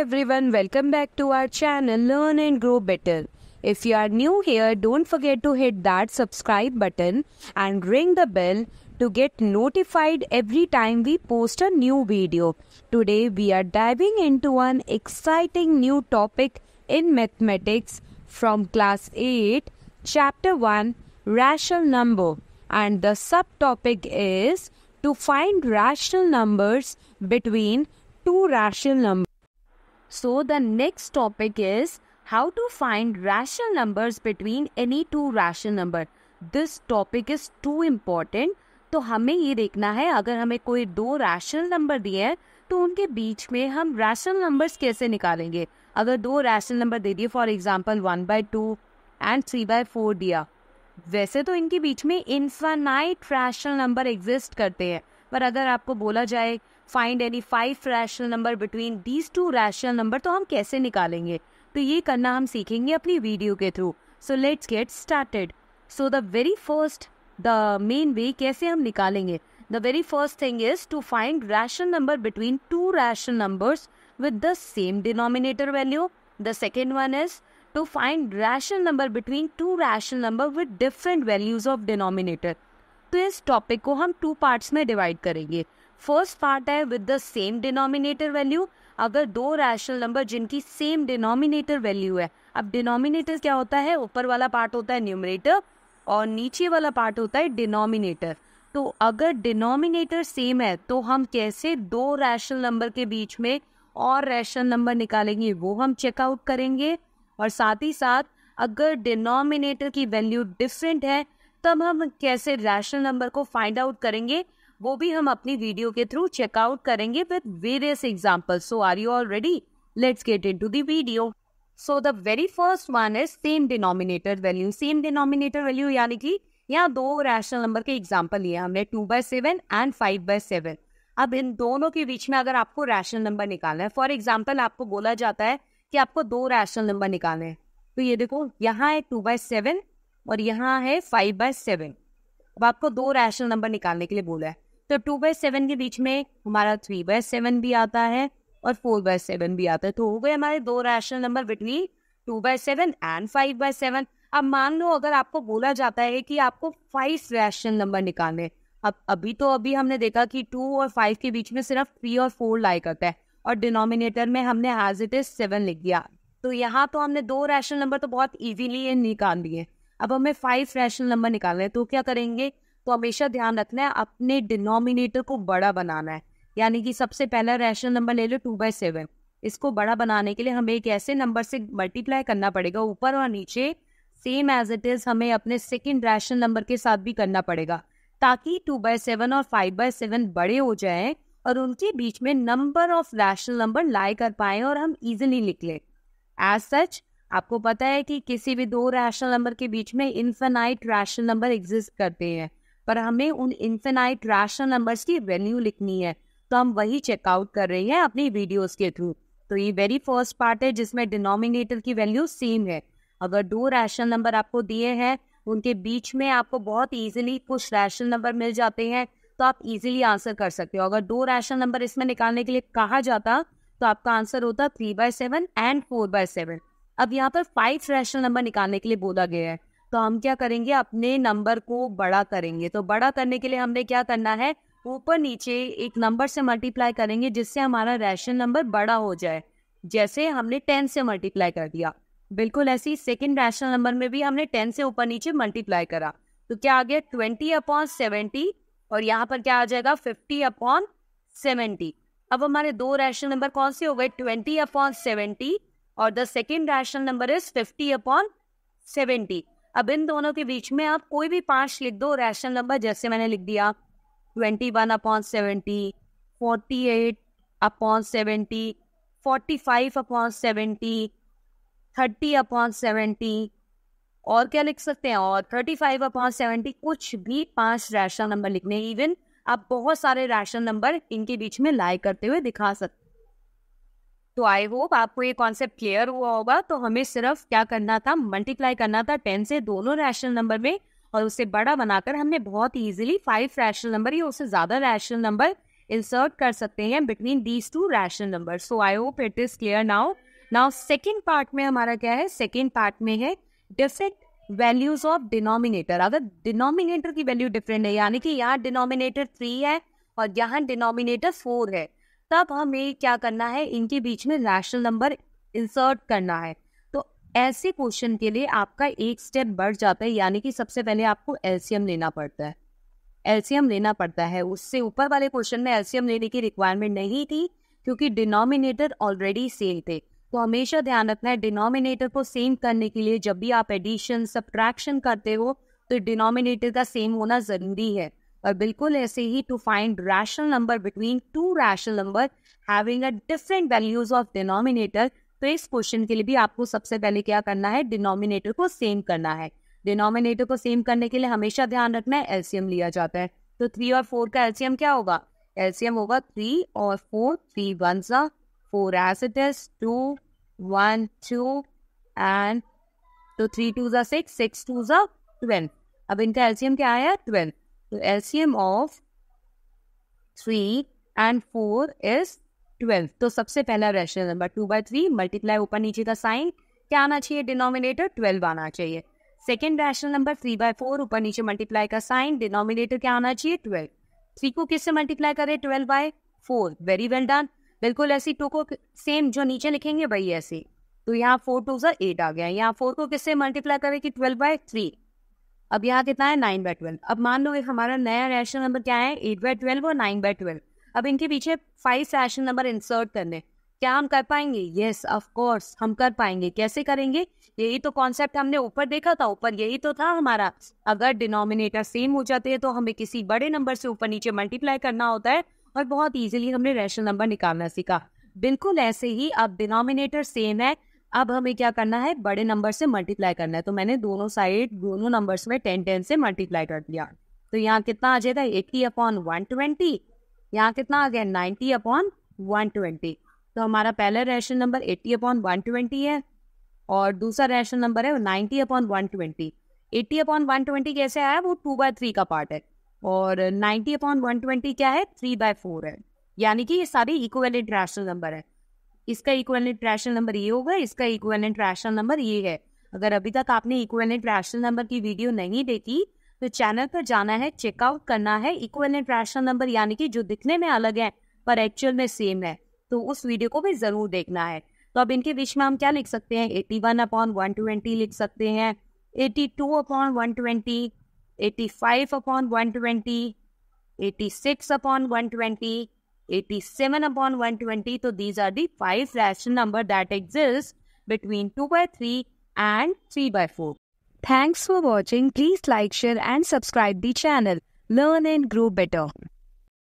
everyone, welcome back to our channel Learn and Grow Better. If you are new here, don't forget to hit that subscribe button and ring the bell to get notified every time we post a new video. Today we are diving into an exciting new topic in mathematics from class 8, chapter 1, rational number and the subtopic is to find rational numbers between two rational numbers. So the next topic is how to find rational numbers between any two rational number. This topic is too important. तो हमें ये देखना है अगर हमें कोई दो rational number दिए हैं तो उनके बीच में हम रैशनल नंबर्स कैसे निकालेंगे अगर दो रैशनल नंबर दे दिए for example one by two and three by four दिया वैसे तो इनके बीच में इंफानाइट रैशनल नंबर एग्जिस्ट करते हैं पर अगर आपको बोला जाए find any five rational number between these two rational number तो हम कैसे निकालेंगे तो ये करना हम सीखेंगे अपनी वीडियो के through so let's get started so the very first the main way कैसे हम निकालेंगे the very first thing is to find rational number between two rational numbers with the same denominator value the second one is to find rational number between two rational number with different values of denominator तो इस topic को हम two parts में divide करेंगे first part है with the same denominator value अगर दो rational number जिनकी सेम डिनोमिनेटर वैल्यू है अब डिनोमिनेटर क्या होता है ऊपर वाला पार्ट होता है न्यूमरेटर और नीचे वाला पार्ट होता है डिनोमिनेटर तो अगर डिनोमिनेटर सेम है तो हम कैसे दो रैशनल नंबर के बीच में और रैशनल नंबर निकालेंगे वो हम चेकआउट करेंगे और साथ ही साथ अगर डिनोमिनेटर की वैल्यू डिफरेंट है तब हम कैसे रैशनल नंबर को फाइंड आउट करेंगे वो भी हम अपनी वीडियो के थ्रू चेकआउट करेंगे with various example so are you already let's get into the video so the very first one is same denominator value same denominator value यानी कि यहाँ दो रैशनल नंबर के एग्जाम्पल लिए हमने two by seven and five by seven अब इन दोनों के बीच में अगर आपको रैशनल नंबर निकालना है फॉर एग्जाम्पल आपको बोला जाता है कि आपको दो रैशनल नंबर निकालने हैं तो ये देखो यहाँ है टू बाय सेवन और यहाँ है फाइव बाय सेवन अब आपको दो रैशनल नंबर निकालने के लिए बोला है तो टू बाय सेवन के बीच में हमारा थ्री बाय सेवन भी आता है और फोर बाय सेवन भी आता है तो हो गए हमारे दो rational number between two by seven and five by seven अब मान लो अगर आपको बोला जाता है कि आपको फाइव रैशनल नंबर निकालने अब अभी तो अभी हमने देखा कि टू और फाइव के बीच में सिर्फ थ्री और फोर लाई करता है और डिनोमिनेटर में हमने एज इट इज सेवन लिख दिया तो यहाँ तो हमने दो रैशनल नंबर तो बहुत इजीली निकाल दिए अब हमें फाइव रैशनल नंबर निकालने हैं तो क्या करेंगे तो हमेशा ध्यान रखना है अपने डिनोमिनेटर को बड़ा बनाना है यानी कि सबसे पहला रैशनल नंबर ले लो टू बाई सेवन इसको बड़ा बनाने के लिए हमें एक ऐसे नंबर से मल्टीप्लाई करना पड़ेगा ऊपर और नीचे सेम एज इट इज हमें अपने सेकेंड रैशनल नंबर के साथ भी करना पड़ेगा ताकि टू बाय सेवन और फाइव बाय सेवन बड़े हो जाए और उनके बीच में number of rational number lie कर पाए और हम इजिली निकले एज सच आपको पता है कि किसी भी दो रैशनल नंबर के बीच में इन्फेनाइट रैशनल नंबर एग्जिस्ट करते हैं पर हमें उन इन्फेनाइट रैशनल नंबर्स की वैल्यू लिखनी है तो हम वही चेकआउट कर रहे हैं अपनी वीडियोस के थ्रू तो ये वेरी फर्स्ट पार्ट है जिसमें डिनोमिनेटर की वैल्यू सेम है अगर दो रैशनल नंबर आपको दिए हैं उनके बीच में आपको बहुत इजीली कुछ रैशनल नंबर मिल जाते हैं तो आप इजीली आंसर कर सकते हो अगर दो रैशनल नंबर इसमें निकालने के लिए कहा जाता तो आपका आंसर होता three by seven and four by seven अब यहाँ पर फाइव रैशनल नंबर निकालने के लिए बोला गया है तो हम क्या करेंगे अपने नंबर को बड़ा करेंगे तो बड़ा करने के लिए हमने क्या करना है ऊपर नीचे एक नंबर से मल्टीप्लाई करेंगे जिससे हमारा रैशनल नंबर बड़ा हो जाए जैसे हमने टेन से मल्टीप्लाई कर दिया बिल्कुल ऐसे ही सेकेंड रैशनल नंबर में भी हमने टेन से ऊपर नीचे मल्टीप्लाई करा तो क्या आ गया ट्वेंटी अपॉन सेवेंटी और यहाँ पर क्या आ जाएगा फिफ्टी अपॉन सेवेंटी अब हमारे दो रैशनल नंबर कौन से हो गए ट्वेंटी अपॉन सेवेंटी और the second rational number is fifty upon seventy अब इन दोनों के बीच में आप कोई भी पांच लिख दो रैशनल नंबर जैसे मैंने लिख दिया twenty one upon seventy forty eight upon seventy forty five upon seventy thirty upon seventy और क्या लिख सकते हैं और थर्टी फाइव अपॉन सेवेंटी कुछ भी पांच रैशनल नंबर लिखने इवन आप बहुत सारे रैशनल नंबर इनके बीच में लाई करते हुए दिखा सकते तो आई होप आपको ये कॉन्सेप्ट क्लियर हुआ होगा तो हमें सिर्फ क्या करना था मल्टीप्लाई करना था टेन से दोनों रैशनल नंबर में और उससे बड़ा बनाकर हमने बहुत इजीली फाइव रैशनल नंबर या उससे ज्यादा रैशनल नंबर इंसर्ट कर सकते हैं between these two rational number so I hope it is clear now now second part में हमारा क्या है सेकेंड पार्ट में है डिफरेंट वैल्यूज ऑफ डिनोमिनेटर अगर डिनोमिनेटर की वैल्यू डिफरेंट है यानी कि यहाँ डिनोमिनेटर थ्री है और यहाँ डिनोमिनेटर फोर है तब हमें क्या करना है इनके बीच में रैशनल नंबर इंसर्ट करना है तो ऐसे क्वेश्चन के लिए आपका एक स्टेप बढ़ जाता है यानी कि सबसे पहले आपको एलसीएम लेना पड़ता है एलसीएम लेना पड़ता है उससे ऊपर वाले क्वेश्चन में एलसीएम लेने की रिक्वायरमेंट नहीं थी क्योंकि डिनोमिनेटर ऑलरेडी सेम थे तो हमेशा ध्यान रखना है डिनोमिनेटर को सेम करने के लिए जब भी आप एडिशन सब्ट्रैक्शन करते हो तो डिनोमिनेटर का सेम होना जरूरी है और बिल्कुल ऐसे ही to find rational number between two rational number having a different values of denominator तो इस क्वेश्चन के लिए भी आपको सबसे पहले क्या करना है डिनोमिनेटर को सेम करना है डिनोमिनेटर को सेम करने के लिए हमेशा ध्यान रखना है एल्सियम लिया जाता है तो थ्री और फोर का एल्सियम क्या होगा एल्सियम होगा थ्री और फोर थ्री वन सा four as it is two one two and तो थ्री टू ज़ा सिक्स सिक्स टू ज़ा ट्वेल्व अब इनका एल्सियम क्या आया twelve So LCM of three and four is twelve तो सबसे पहला rational number two by three multiply ऊपर नीचे का साइन क्या आना चाहिए डिनोमिनेटर ट्वेल्व आना चाहिए second rational number three by four ऊपर नीचे मल्टीप्लाई का साइन डिनोमिनेटर क्या आना चाहिए ट्वेल्व थ्री को किससे मल्टीप्लाई करें twelve by four very well done बिल्कुल ऐसी टू को सेम जो नीचे लिखेंगे वही ऐसे तो यहाँ फोर टू सा एट आ गया यहाँ फोर को किससे मल्टीप्लाई करें कि ट्वेल्व बाय थ्री अब यहाँ कितना है नाइन बाय ट्वेल्व अब मान लो हमारा नया रैशनल नंबर क्या है एट बाय ट्वेल्व और नाइन बाय ट्वेल्व अब इनके पीछे फाइव रैशनल नंबर इंसर्ट करने क्या हम कर पाएंगे यस ऑफ कोर्स हम कर पाएंगे कैसे करेंगे यही तो कॉन्सेप्ट हमने ऊपर देखा था ऊपर यही तो था हमारा अगर डिनोमिनेटर सेम हो जाते हैं तो हमें किसी बड़े नंबर से ऊपर नीचे मल्टीप्लाई करना होता है और बहुत इजीली हमने रैशनल नंबर निकालना सीखा बिल्कुल ऐसे ही अब डिनोमिनेटर सेम है अब हमें क्या करना है बड़े नंबर से मल्टीप्लाई करना है तो मैंने दोनों साइड दोनों नंबर में टेन टेन से मल्टीप्लाई कर दिया तो यहाँ कितना आ जाएगा एट्टी अपॉन वन ट्वेंटी यहाँ कितना आ गया नाइन्टी अपॉन वन ट्वेंटी तो हमारा पहला rational number eighty upon one twenty है और दूसरा रेशन नंबर है ninety upon one twenty eighty upon one twenty कैसे आया वो टू बाय थ्री का पार्ट है और नाइन्टी अपॉन वन ट्वेंटी क्या है थ्री बाय फोर है यानी कि ये सारी इक्वेलेंट रैशनल नंबर है इसका इक्वेलेंट रैशनल नंबर ये होगा इसका इक्वेलेंट रैशनल नंबर ये है अगर अभी तक आपने इक्वेलेंट रैशनल नंबर की वीडियो नहीं देखी तो चैनल पर जाना है चेकआउट करना है इक्वेलेंट रैशनल नंबर यानी कि जो दिखने में अलग है पर एक्चुअल में सेम है तो उस वीडियो को भी जरूर देखना है तो अब इनके बीच में हम क्या लिख सकते हैं eighty one upon one twenty लिख सकते हैं eighty two upon one twenty eighty five upon one twenty eighty six upon one twenty 87 upon 120. So these are the five rational number that exists between 2 by 3 and 3 by 4. Thanks for watching. Please like, share and subscribe the channel. Learn and grow better.